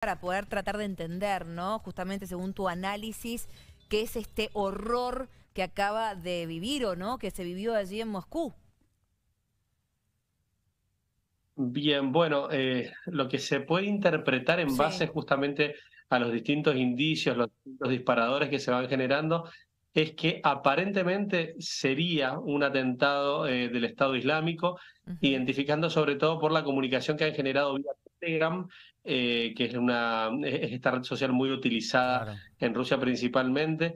para poder tratar de entender, ¿no? Justamente según tu análisis, qué es este horror que acaba de vivir o no, que se vivió allí en Moscú. Bien, bueno, eh, lo que se puede interpretar en base justamente a los distintos indicios, los, disparadores que se van generando, es que aparentemente sería un atentado eh, del Estado Islámico, identificando sobre todo por la comunicación que han generado vía Telegram, eh, que es, una, esta red social muy utilizada en Rusia principalmente,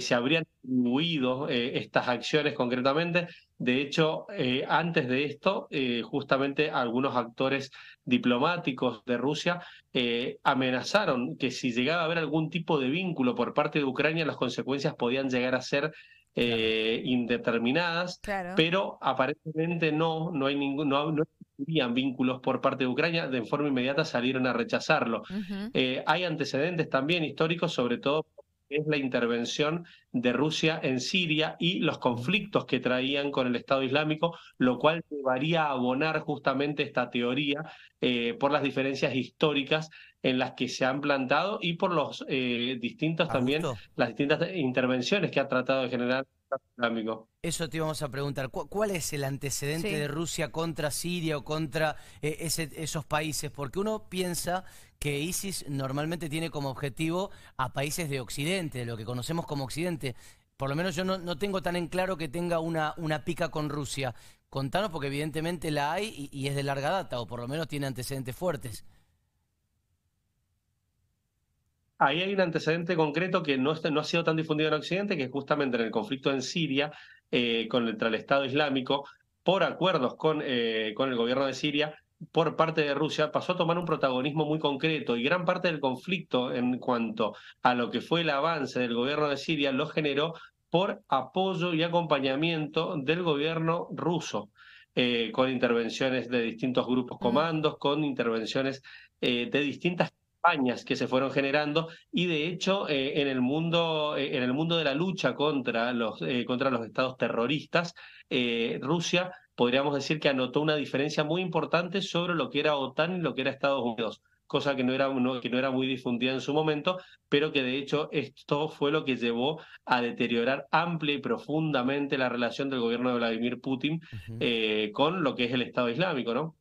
se habrían incluido eh, estas acciones concretamente. De hecho, eh, antes de esto, justamente algunos actores diplomáticos de Rusia amenazaron que si llegaba a haber algún tipo de vínculo por parte de Ucrania, las consecuencias podían llegar a ser indeterminadas, pero aparentemente no, no hay, ningún, no vínculos por parte de Ucrania, de forma inmediata salieron a rechazarlo. Eh, hay antecedentes también históricos, sobre todo es la intervención de Rusia en Siria y los conflictos que traían con el Estado Islámico, lo cual llevaría a abonar justamente esta teoría eh, por las diferencias históricas en las que se han plantado y por los eh, distintos ah, también las distintas eh, intervenciones que ha tratado de generar el Estado Islámico. Eso te íbamos a preguntar, ¿cuál es el antecedente de Rusia contra Siria o contra esos países? Porque uno piensa que ISIS normalmente tiene como objetivo a países de Occidente, de lo que conocemos como Occidente. Por lo menos yo no, tengo tan en claro que tenga una, una pica con Rusia. Contanos porque evidentemente la hay y, es de larga data, o por lo menos tiene antecedentes fuertes. Ahí hay un antecedente concreto que no, no ha sido tan difundido en Occidente, que es justamente en el conflicto en Siria, eh, contra el Estado Islámico, por acuerdos con, eh, con el gobierno de Siria, por parte de Rusia pasó a tomar un protagonismo muy concreto y gran parte del conflicto en cuanto a lo que fue el avance del gobierno de Siria lo generó por apoyo y acompañamiento del gobierno ruso. Eh, con intervenciones de distintos grupos comandos, con intervenciones eh, de distintas campañas que se fueron generando y de hecho eh, en el mundo en el mundo de la lucha contra los contra los estados terroristas Rusia podríamos decir que anotó una diferencia muy importante sobre lo que era OTAN y lo que era Estados Unidos, cosa que no era, que no era muy difundida en su momento, pero que de hecho esto fue lo que llevó a deteriorar amplia y profundamente la relación del gobierno de Vladimir Putin eh, con lo que es el Estado Islámico, ¿no?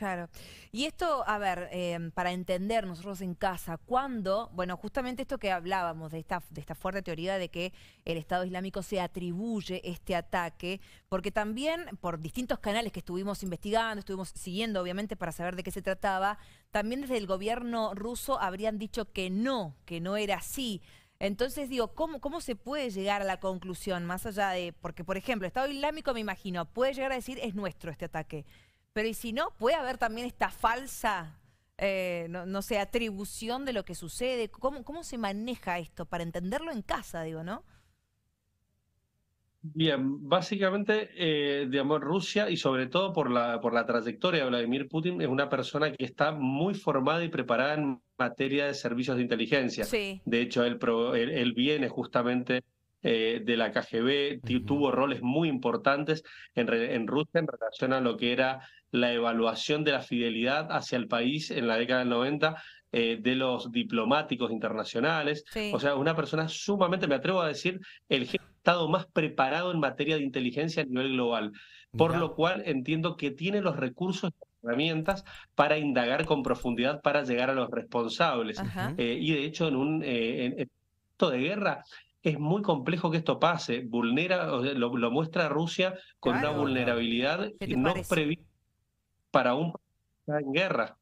Claro. Y esto, a ver, em, para entender nosotros en casa, ¿cuándo? Bueno, justamente esto que hablábamos de esta, de esta fuerte teoría de que el Estado Islámico se atribuye este ataque, porque también por distintos canales que estuvimos investigando, estuvimos siguiendo, obviamente, para saber de qué se trataba, también desde el gobierno ruso habrían dicho que no, que no era así. Entonces digo, ¿cómo, ¿cómo se puede llegar a la conclusión? Más allá de, porque por ejemplo, el Estado Islámico, me imagino, puede llegar a decir es nuestro este ataque. Pero y si no, puede haber también esta falsa, eh, no, sé, atribución de lo que sucede. ¿Cómo, ¿Cómo se maneja esto para entenderlo en casa, digo, no? Bien, básicamente, eh, digamos, Rusia y sobre todo por la, por la trayectoria de Vladimir Putin es una persona que está muy formada y preparada en materia de servicios de inteligencia. Sí. De hecho, él, él, él viene justamente eh, de la KGB, tuvo roles muy importantes en, Rusia en relación a lo que era la evaluación de la fidelidad hacia el país en la década del 90 eh, de los diplomáticos internacionales. O sea, una persona sumamente, me atrevo a decir, el jefe de Estado más preparado en materia de inteligencia a nivel global. Por lo cual entiendo que tiene los recursos y herramientas para indagar con profundidad para llegar a los responsables. Eh, y de hecho, en un en, de guerra, es muy complejo que esto pase. Vulnera, lo, muestra Rusia con una vulnerabilidad que no prevista para un país en guerra.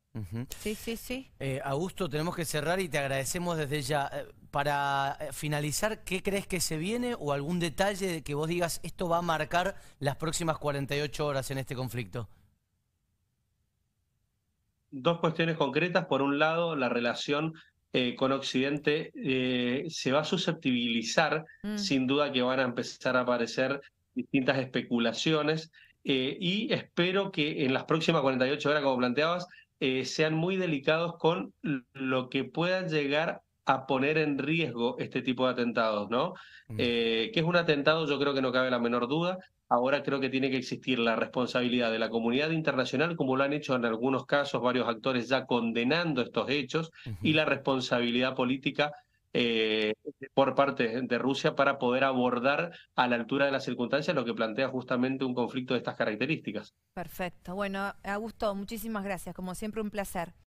Sí, sí, sí. Eh, Augusto, tenemos que cerrar y te agradecemos desde ya. Eh, para eh, finalizar, ¿qué crees que se viene o algún detalle de que vos digas esto va a marcar las próximas 48 horas en este conflicto? Dos cuestiones concretas. Por un lado, la relación eh, con Occidente eh, se va a susceptibilizar, mm. sin duda que van a empezar a aparecer distintas especulaciones eh, y espero que en las próximas 48 horas, como planteabas, sean muy delicados con lo que pueda llegar a poner en riesgo este tipo de atentados, ¿no? Mm. Eh, que es un atentado, yo creo que no cabe la menor duda. Ahora creo que tiene que existir la responsabilidad de la comunidad internacional, como lo han hecho en algunos casos varios actores ya condenando estos hechos, y la responsabilidad política eh, por parte de Rusia para poder abordar a la altura de las circunstancias lo que plantea justamente un conflicto de estas características. Perfecto. Bueno, Augusto, muchísimas gracias. Como siempre, un placer.